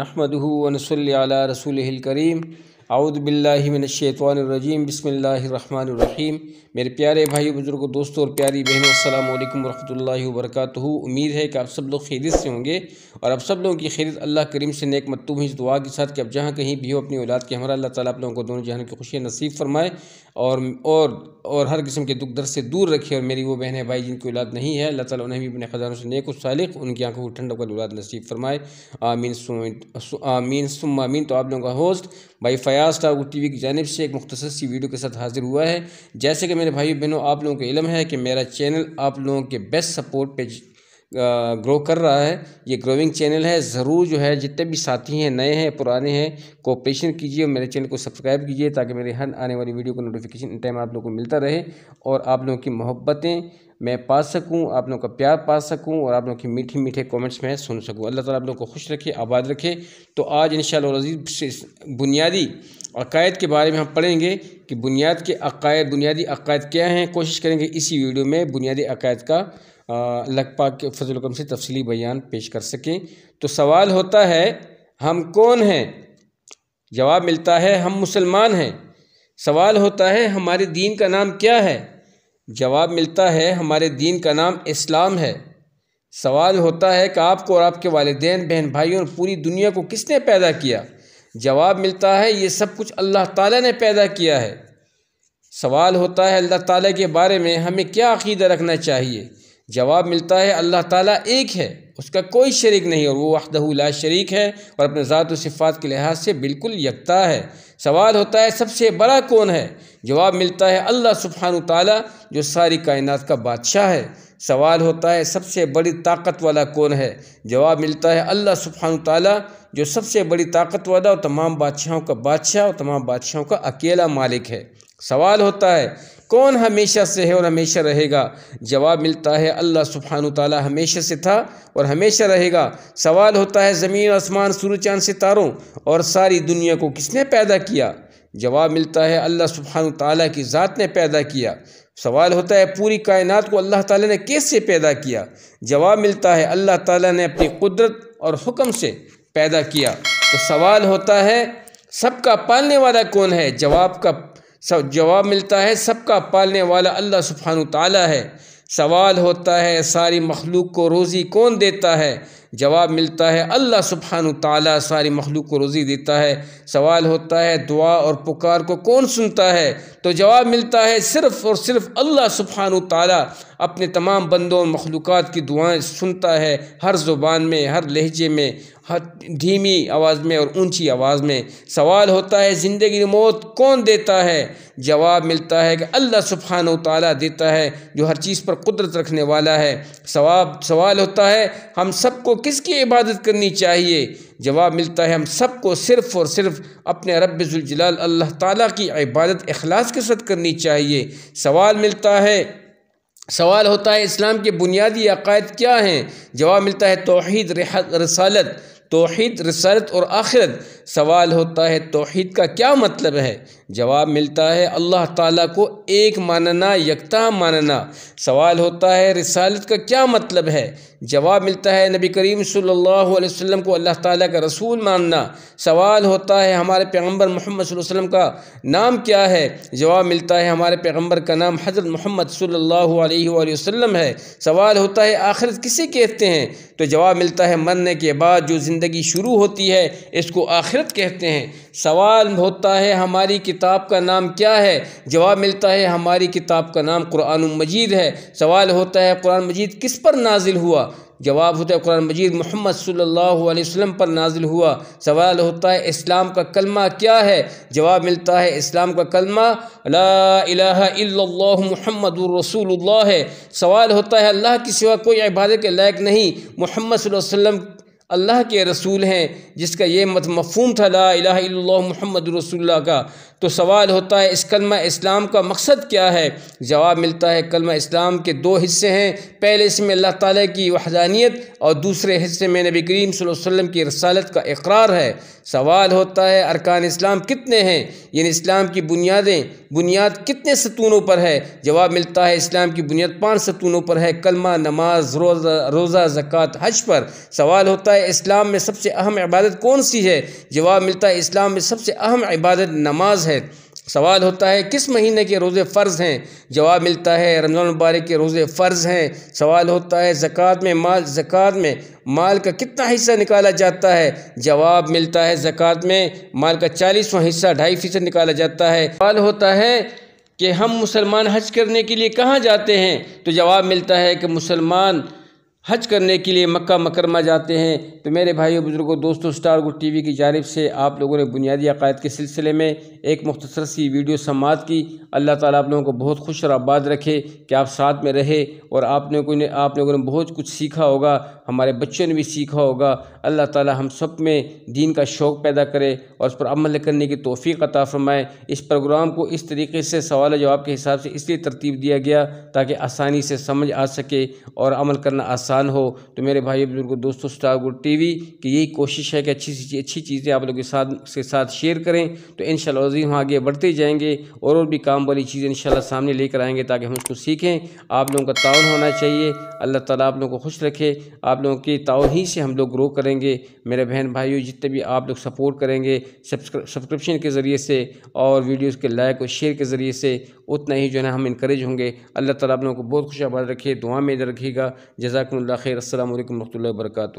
नहमदहू सल रसूल करीम आउदबिल्लिमिनशैतवानरजीम बसमीम मेरे प्यारे भाई बुज़ुर्गों दोस्तों और प्यारी बहनों अल्लाम वरहमल वर्क उम्मीद है कि आप सब लोग खैरत से होंगे और आप सब लोगों की खैरत अल्लाह करीम से नेक मतूब है इस दुआ के साथ कि आप जहाँ कहीं भी हो अपनी औलाद के हमारा अल्लाह ताली आप लोगों को दोनों जहान की खुशियाँ नसीब फरमाए और और और हर किस्म के दुख दर्द से दूर रखे और मेरी वो बहन है भाई जिनकी औलाद नहीं है अल्लाह ताला उन्हें भी अपने ख़जानों से नेक सालिक उनकी आंखों को ठंडक का औलाद नसीब फरमाए आमीन आमीन सुम आमीन तो आप लोगों का होस्ट भाई फ़याज़ टाक टी वी की जानब से एक मुख्तर सी वीडियो के साथ हाजिर हुआ है जैसे कि मेरे भाई बहनों आप लोगों को इलम है कि मेरा चैनल आप लोगों के बेस्ट सपोर्ट पे ग्रो कर रहा है ये ग्रोइंग चैनल है ज़रूर जो है जितने भी साथी हैं नए हैं पुराने हैं कोऑपरेशन कीजिए और मेरे चैनल को सब्सक्राइब कीजिए ताकि मेरे हर आने वाली वीडियो का नोटिफिकेशन टाइम आप लोगों को मिलता रहे और आप लोगों की मोहब्बतें मैं पा सकूं आप लोगों का प्यार पा सकूं और आप लोगों की मीठी मीठे कमेंट्स मैं सुन सकूं अल्लाह ताला आप लोगों को खुश रखे आबाद रखे तो आज इन शजीज़ बुनियादी अकायद के बारे में हम पढ़ेंगे कि बुनियाद के अकायद बुनियादी अकायद क्या हैं कोशिश करेंगे इसी वीडियो में बुनियादी अकायद का लगपा के फजल कम से तफसली बयान पेश कर सकें तो सवाल होता है हम कौन हैं जवाब मिलता है हम मुसलमान हैं सवाल होता है हमारे दीन का नाम क्या है जवाब मिलता है हमारे दीन का नाम इस्लाम है सवाल होता है कि आपको और आपके वालदे बहन भाइयों और पूरी दुनिया को किसने पैदा किया जवाब मिलता है ये सब कुछ अल्लाह ताला ने पैदा किया है सवाल होता है अल्लाह ताला के बारे में हमें क्या अकीदा रखना चाहिए जवाब मिलता है अल्लाह ताला एक है उसका कोई शरीक नहीं और वो वहदहुला शरीक है और अपने ज़ात सिफ़ात के लिहाज से बिल्कुल यकता है सवाल होता है सबसे बड़ा कौन है जवाब मिलता है अल्लाह सुबहान ताली जो सारी कायनात का बादशाह है सवाल होता है सबसे बड़ी ताकत वाला कौन है जवाब मिलता है अल्लाह सुबहान ताली जो सबसे बड़ी ताकत वाला और तमाम बादशाहों का बादशाह और तमाम बादशाहों का अकेला मालिक है सवाल होता है कौन हमेशा से है और हमेशा रहेगा जवाब मिलता है अल्लाह सुबहान तला हमेशा से था और हमेशा रहेगा सवाल होता है ज़मीन आसमान सूर्य चांद सितारों और सारी दुनिया को किसने पैदा किया जवाब मिलता है अल्लाह सुबहान तला की ज़ात ने पैदा किया सवाल होता है पूरी कायनात को अल्लाह ताला ने कैसे पैदा किया जवाब मिलता है अल्लाह ताला ने अपनी कुदरत और हुक्म से पैदा किया तो सवाल होता है सबका पालने वाला कौन है जवाब का सब जवाब मिलता है सबका पालने वाला अल्लाह सुबहान ताली है सवाल होता है सारी मखलूक को रोज़ी कौन देता है जवाब मिलता है अल्लाह सुबहान ताली सारी मखलूक को रोज़ी देता है सवाल होता है दुआ और पुकार को कौन सुनता है तो जवाब मिलता है सिर्फ़ और सिर्फ अल्लाह सुबहान ताली अपने तमाम बंदों और मखलूक की दुआएं सुनता है हर ज़ुबान में हर लहजे में हर धीमी आवाज़ में और ऊंची आवाज़ में सवाल होता है ज़िंदगी मौत कौन देता है जवाब मिलता है कि अल्लाह सुबहान ताली देता है जो हर चीज़ पर कुदरत रखने वाला है सवाब सवाल होता है हम सबको किसकी इबादत करनी चाहिए जवाब मिलता है हम सबको सिर्फ़ और सिर्फ अपने रबाल अल्लाह ताला की इबादत अखलास के साथ करनी चाहिए सवाल मिलता है सवाल होता है इस्लाम के बुनियादी अकायद क्या हैं जवाब मिलता है तोहद रसालत तोहद रसालत और आखिरत सवाल होता है तोहद का क्या मतलब है जवाब मिलता है अल्लाह ताला को एक मानना यकता मानना सवाल होता है रिसालत का क्या मतलब है जवाब मिलता है नबी करीम सल्लल्लाहु अलैहि वसल्लम को अल्लाह ताला का रसूल मानना सवाल होता है हमारे पैगंबर मोहम्मद वसल्लम का नाम क्या है जवाब मिलता है हमारे पैगंबर का नाम हज़रत मोहम्मद सल्लल्लाहु अलैहि वसल्लम है सवाल होता है आखिरत किसे कहते हैं तो जवाब मिलता है मरने के बाद जो ज़िंदगी शुरू होती है इसको आखिरत कहते हैं सवाल होता है हमारी किताब का नाम क्या है जवाब मिलता है हमारी किताब का नाम कुरान मजीद है सवाल होता है कुरान मजीद किस पर नाजिल हुआ जवाब होता है कुरान मजीद मोहम्मद सल्लल्लाहु अलैहि वसल्लम पर नाजिल हुआ सवाल होता है इस्लाम का कलमा क्या है जवाब मिलता है इस्लाम का कलमा ला महमद रसूलुल्लाह है सवाल होता है अल्लाह के सिवा कोई इबादत के लायक नहीं मोहम्मद वसल्लम अल्लाह के रसूल हैं जिसका ये मत मफहम था ला महमद रसोल्ला का तो सवाल होता है इस कलमा इस्लाम का मकसद क्या है जवाब मिलता है कलमा इस्लाम के दो हिस्से हैं पहले इसमें अल्लाह ताला की वहदानियत और दूसरे हिस्से में नबी करीम वसल्लम की रसालत का इकरार है सवाल होता है अरकान इस्लाम कितने हैं यानी इस्लाम की बुनियादें बुनियाद कितने सतूनों पर है जवाब मिलता है इस्लाम की बुनियाद पाँच सतूनों पर है कलमा नमाज रोज़ा रोज़ा ज़क़़त हज पर सवाल होता है इस्लाम में सबसे अहम इबादत कौन सी है जवाब मिलता है इस्लाम में सबसे अहम इबादत नमाज है सवाल होता है किस महीने के रोज़े फ़र्ज़ हैं जवाब मिलता है रमज़ान मुबारक के रोज़े फ़र्ज़ हैं सवाल होता है ज़क़़त में माल ज़क़़त में माल का कितना हिस्सा निकाला जाता है जवाब मिलता है ज़क़़त में माल का चालीसवा हिस्सा ढाई फ़ीसद निकाला जाता है सवाल होता है कि हम मुसलमान हज करने के लिए कहाँ जाते हैं तो जवाब मिलता है कि मुसलमान हज करने के लिए मक्का मकरमा जाते हैं तो मेरे भाई और बुज़ुर्गों दोस्तों स्टार गुड टी वी की जानब से आप लोगों ने बुनियादी अकायद के सिलसिले में एक मुख्तर सी वीडियो समात की अल्लाह ताला आप लोगों को बहुत खुश और आबाद रखे कि आप साथ में रहे और आप लोगों ने आप लोगों ने बहुत कुछ सीखा होगा हमारे बच्चों ने भी सीखा होगा अल्लाह ताली हम सब में दीन का शौक़ पैदा करे और उस पर अमल करने की तोफ़ी अता फ़रमाए इस प्रोग्राम को इस तरीके से सवाल जवाब के हिसाब से इसलिए तरतीब दिया गया ताकि आसानी से समझ आ सके और अमल करना आसान आसान हो तो मेरे भाई बुजुर्गों दोस्तों स्टार गुड वी की यही कोशिश है कि अच्छी सी अच्छी चीज़ें आप लोग के साथ के साथ शेयर करें तो इन शजीम हम आगे बढ़ते जाएंगे और और भी काम वाली चीज़ें इन सामने लेकर आएंगे ताकि हम उसको सीखें आप लोगों का ताउन होना चाहिए अल्लाह ताला आप लोगों को खुश रखे आप लोगों की ताउन ही से हम लोग ग्रो करेंगे मेरे बहन भाइयों जितने भी आप लोग सपोर्ट करेंगे सब्सक्रिप्शन के ज़रिए से और वीडियोज़ के लाइक और शेयर के ज़रिए से उतना ही जो है हम इनक्रेज होंगे अल्लाह ताला आप लोगों को बहुत खुश रखे दुआ में रखेगा जजाक जजाकम्ला खैर अल्लाम वरहमल वर्का